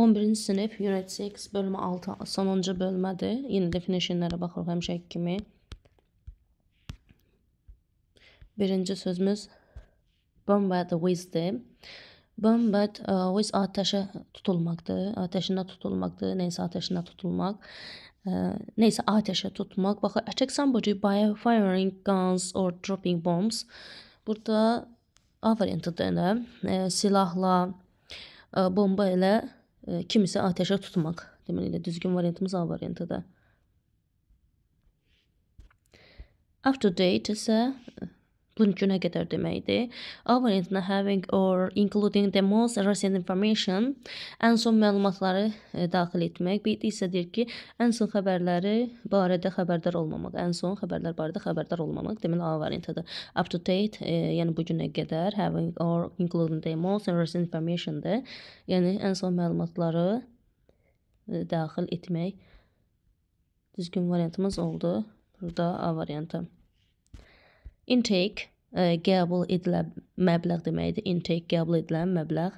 11-ci sinif Unit 6 bölmə 6 sonuncu bölmədir. Yenə definitionlərə baxırıq həmişəki kimi. Birinci sözümüz bombard with-dir. Bombard uh, e, with atəşə tutulmaqdır. Atəşinə tutulmaqdır. Nəysə atəşinə tutulmaq. Uh, e, nəysə atəşə tutmaq. Baxın, attack somebody by firing guns or dropping bombs. Burada A variantıdır elə. E, silahla, e, bomba ilə kimisə atəşə tutmaq. Deməli, elə düzgün variantımız A variantıdır. After date isə bugünkünə qədər deməkdir. Our in having or including the most recent information ən son məlumatları ə, e, daxil etmək. Bir isə deyir ki, ən son xəbərləri barədə xəbərdar olmamaq, ən son xəbərlər barədə xəbərdar olmamaq deməli A variantıdır. Up to date, ə, e, yəni bu günə qədər having or including the most recent information-dır. Yəni ən son məlumatları ə, e, daxil etmək düzgün variantımız oldu. Burada A variantı. Intake qəbul edilən məbləğ deməkdir. Intake qəbul edilən məbləğ.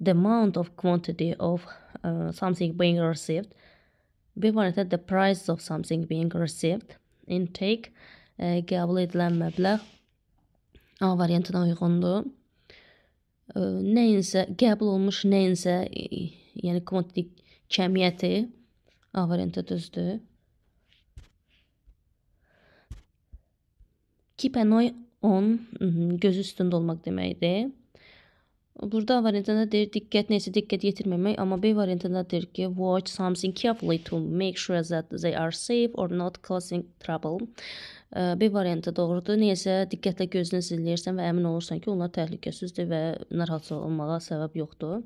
The amount of quantity of uh, something being received. Bir barədə the price of something being received. Intake ə, qəbul edilən məbləğ A variantına uyğundur. Ə, nəyinsə qəbul olmuş nəyinsə, yəni kvantitə kəmiyyəti A variantı düzdür. Kipenoy on gözü üstündə olmaq deməkdir. Burada A variantında deyir diqqət nəsə diqqət yetirməmək, amma B variantında deyir ki, watch something carefully to make sure that they are safe or not causing trouble. B variantı doğrudur. Nəyəsə diqqətlə gözünü izləyirsən və əmin olursan ki, onlar təhlükəsizdir və narahat olmağa səbəb yoxdur.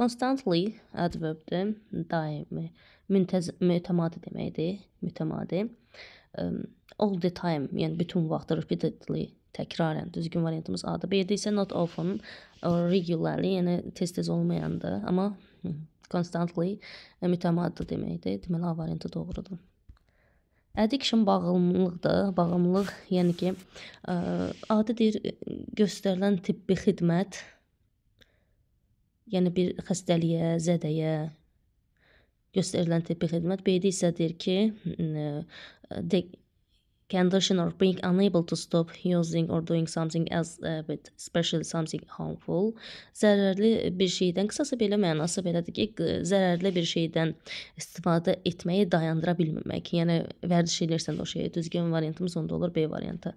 Constantly adverbdir. Daimi, müntəz mütəmadi deməkdir. Mütəmadi. Ehm, all the time, yəni bütün vaxt repeatedly təkrarən düzgün variantımız A-dır. B-də isə not often, regularly, yəni tez-tez olmayanda, amma constantly e, mütəmadi deməkdir. Deməli A variantı doğrudur. Addiction bağımlılıqdır. Bağımlılıq, yəni ki, ehm, adı deyir e, göstərilən tibbi xidmət yəni bir xəstəliyə, zədəyə göstərilən tibbi xidmət. B-də isə deyir ki, the condition or being unable to stop using or doing something as uh, with especially something harmful. Zərərli bir şeydən, qısası belə mənası belədir ki, zərərli bir şeydən istifadə etməyi dayandıra bilməmək. Yəni vərdiş edirsən o şeyi, düzgün variantımız onda olur B variantı.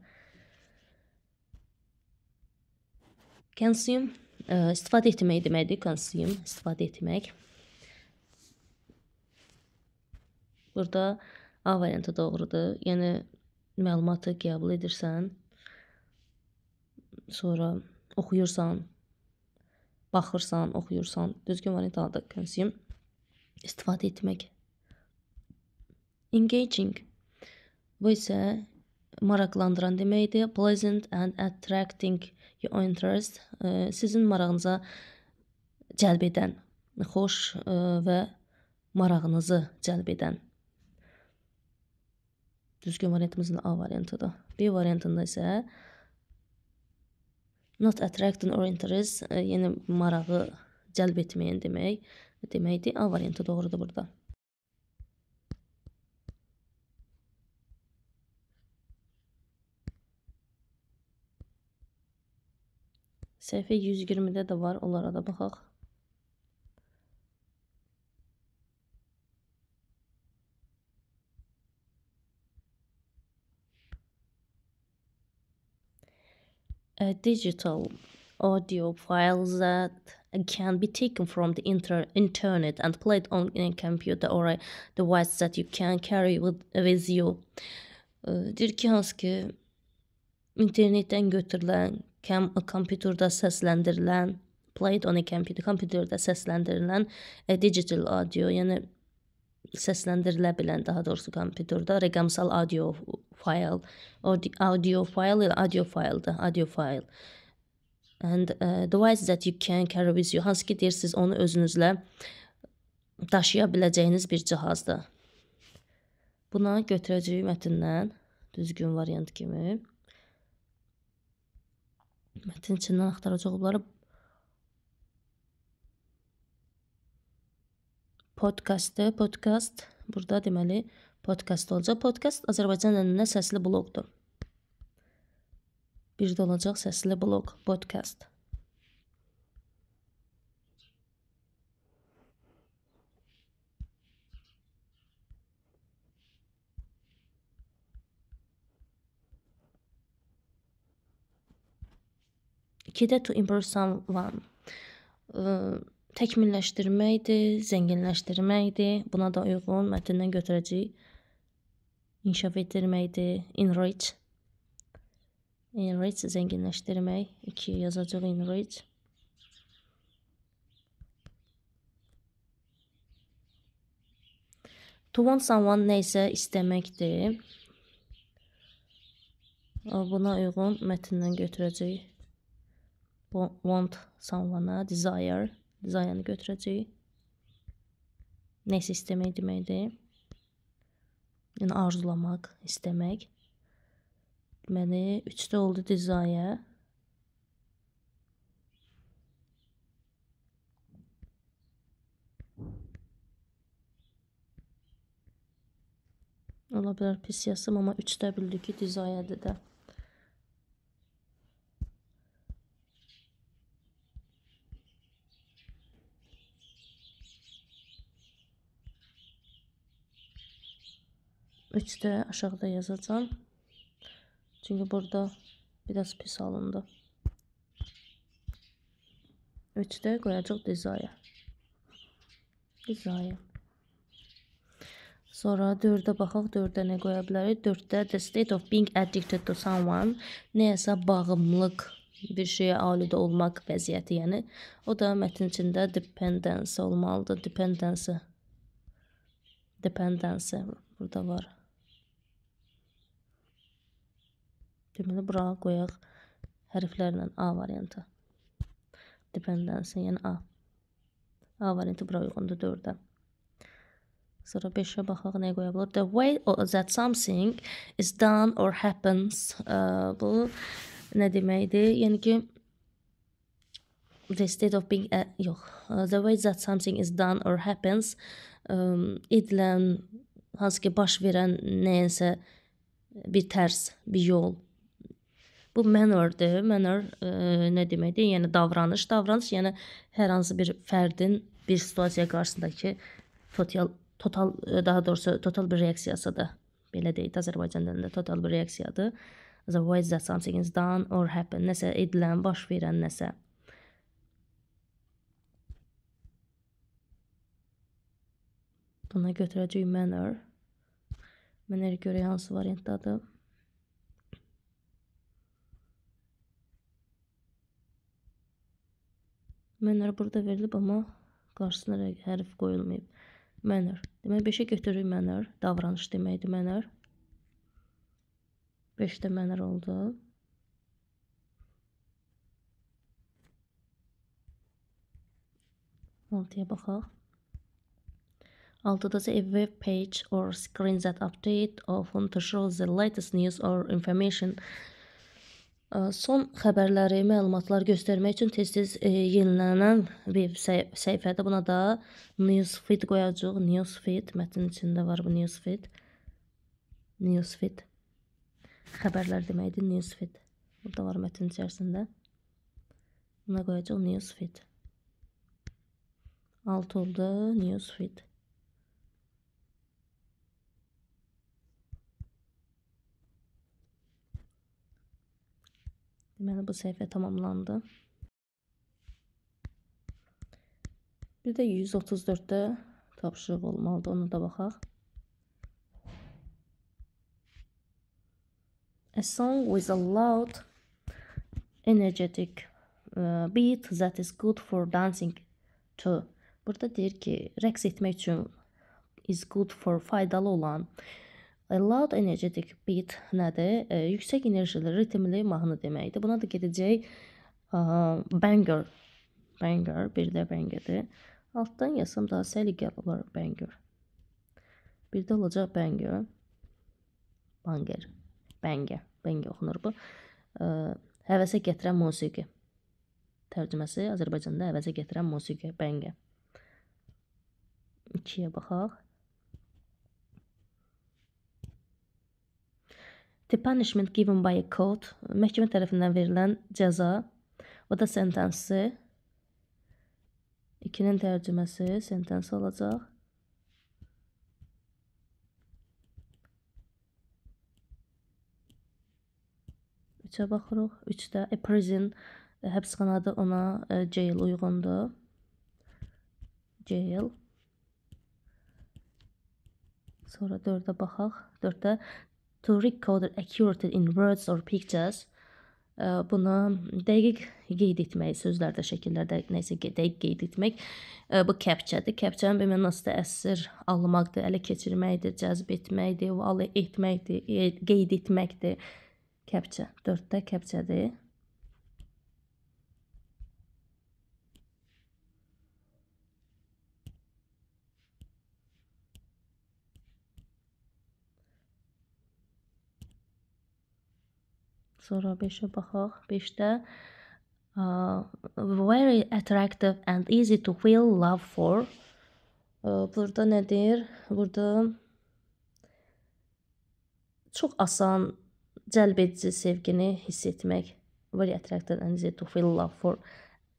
Consume istifadə etmək deməkdir, consume istifadə etmək. Burada A variantı doğrudur. Yəni məlumatı qəbul edirsən, sonra oxuyursan, baxırsan, oxuyursan, düzgün variant aldıq. Consume istifadə etmək. Engaging bu isə maraqlandıran deməkdir. Pleasant and attracting your interest ə, e, sizin marağınıza cəlb edən, xoş ə, e, və marağınızı cəlb edən. Düzgün variantımızın A variantıdır. B variantında isə not attracting or interest, ə, e, yəni marağı cəlb etməyən demək deməkdir. A variantı doğrudur burada. Səhifə 120-də də var, onlara da baxaq. A digital audio file that can be taken from the inter internet and played on a computer or a device that you can carry with, with you. Deyir ki, hansı ki, internetdən götürülən kompüterdə səsləndirilən played on a computer, kompüterdə səsləndirilən e, digital audio, yəni səsləndirilə bilən, daha doğrusu kompüterdə rəqəmsal audio fayl, audio fayl ilə audio fayldır, audio fayl. And uh, e, device that you can carry with you, hansı ki deyir siz onu özünüzlə daşıya biləcəyiniz bir cihazdır. Buna götürəcəyi mətndən düzgün variant kimi Mətnin içindən axtaracaqları podkastı, podkast burada deməli podkast olacaq. Podkast Azərbaycan dilində səsli bloqdur. Bir də olacaq səsli bloq, podkast. İkidə to improve someone təkmilləşdirməkdir, zənginləşdirməkdir. Buna da uyğun mətndən götürəcəyik. İnkişaf etdirməkdir, enrich. Enrich zənginləşdirmək. 2 yazacağıq enrich. To want someone nəysə istəməkdir. Buna uyğun mətndən götürəcəyik want someone-a desire, desire-ını götürəcəyik. Er Nəsə istəmək deməkdir. Yəni arzulamaq, istəmək. Deməli, 3-də oldu desire. Ola bilər pis yazsam, amma 3-də bildik ki, desire-də. 3-də aşağıda yazacağım. Çünki burada biraz pis alındı. 3-də qoyacaq dizaya. Dizaya. Sonra 4-də baxaq, 4-də nə qoya bilərik? 4-də the state of being addicted to someone, nəyəsə bağımlılıq bir şeyə aludə olmaq vəziyyəti, yəni o da mətn içində dependence olmalıdır, dependence. Dependence burada var. Deməli bura qoyaq hərflərlə A variantı. Dependənsin, yəni A. A variantı bura uyğundur 4-ə. Sonra 5-ə baxaq nəyə qoya bilər. The way that something is done or happens. Uh, bu nə deməkdir? Yəni ki the state of being a, e, yox. Uh, the way that something is done or happens um, edilən hansı ki baş verən nəyəsə bir tərs, bir yol Bu mənordur. Mənor e, nə deməkdir? Yəni davranış, davranış yəni hər hansı bir fərdin bir situasiya qarşısındakı total total e, daha doğrusu total bir reaksiyasıdır. Belə deyək, Azərbaycan dilində total bir reaksiyadır. Otherwise that something is done or happen. Nəsə edilən, baş verən nəsə. Buna götürəcəyik manner. Mənə görə hansı variantdadır? Mənor burada verilib, amma qarşısına hərf qoyulmayıb. Mənor. Deməli 5-ə götürürük mənor. Davranış deməkdir mənor. 5-də mənor oldu. Altıya baxaq. Altıda a web page or screen that update often to show the latest news or information Son xəbərləri, məlumatlar göstərmək üçün tez-tez e, yenilənən veb səhifədə buna da newsfeed qoyacağıq. Newsfeed mətnin içində var bu newsfeed. Newsfeed. Xəbərlər deməkdir newsfeed. Burada var mətnin içərisində. Buna qoyacağıq newsfeed. 6 oldu newsfeed. Deməli bu səhifə tamamlandı. Bir də 134-də tapışırıq olmalıdır. Ona da baxaq. A song with a loud energetic uh, beat that is good for dancing to. Burada deyir ki, rəqs etmək üçün is good for faydalı olan Və loud energetic beat nədir? E, yüksək enerjili, ritmli mahnı deməkdir. Buna da gedəcək e, banger. Banger, bir də bangerdir. Altdan yazsam daha səliqəli olar banger. Bir də olacaq banger. Banger. Banger. Banger oxunur bu. E, həvəsə gətirən musiqi. Tərcüməsi Azərbaycanda həvəsə gətirən musiqi, bəngə. 2-yə baxaq. The punishment given by a court, məhkəmə tərəfindən verilən cəza, o da sentensi. İkinin tərcüməsi sentensi olacaq. Üçə baxırıq. Üçdə a prison, e, həbsxanada ona e, jail uyğundur. Jail. Sonra 4-ə baxaq. 4-də to record accurately in words or pictures buna dəqiq qeyd etmək, sözlərdə, şəkillərdə nəsə dəqiq qeyd etmək bu capture-dir. Capture-nin bir mənasında əsir almaqdır, ələ keçirməkdir, cəzb etməkdir, vələ etməkdir, e, qeyd etməkdir. Capture. 4-də capture-dir. Sonra 5-ə baxaq. 5-də very attractive and easy to feel love for. Burada nədir? Burada çox asan cəlb edici sevgini hiss etmək. Very attractive and easy to feel love for.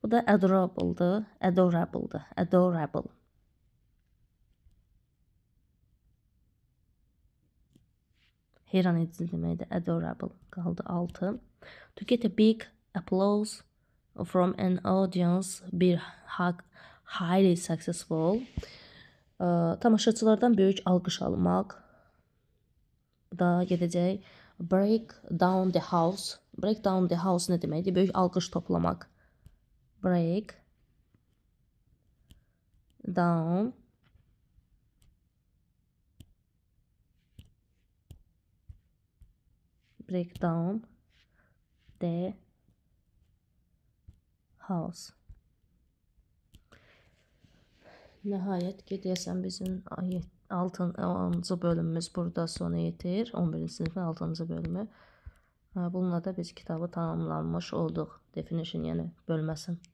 Bu da adorable-dır. Adorable-dır. Adorable. -dır. adorable. Heyran edici deməkdir. Adorable qaldı 6. To get a big applause from an audience bir haq highly successful ə, tamaşaçılardan böyük alqış almaq. Bu da gedəcək break down the house. Break down the house nə deməkdir? Böyük alqış toplamaq. Break down breakdown the house. Nəhayət ki, deyəsən bizim 6-cı bölümümüz burada sona yetir. 11-ci sinifin 6-cı bölümü. Bununla da biz kitabı tamamlanmış olduq. Definition, yəni bölməsin.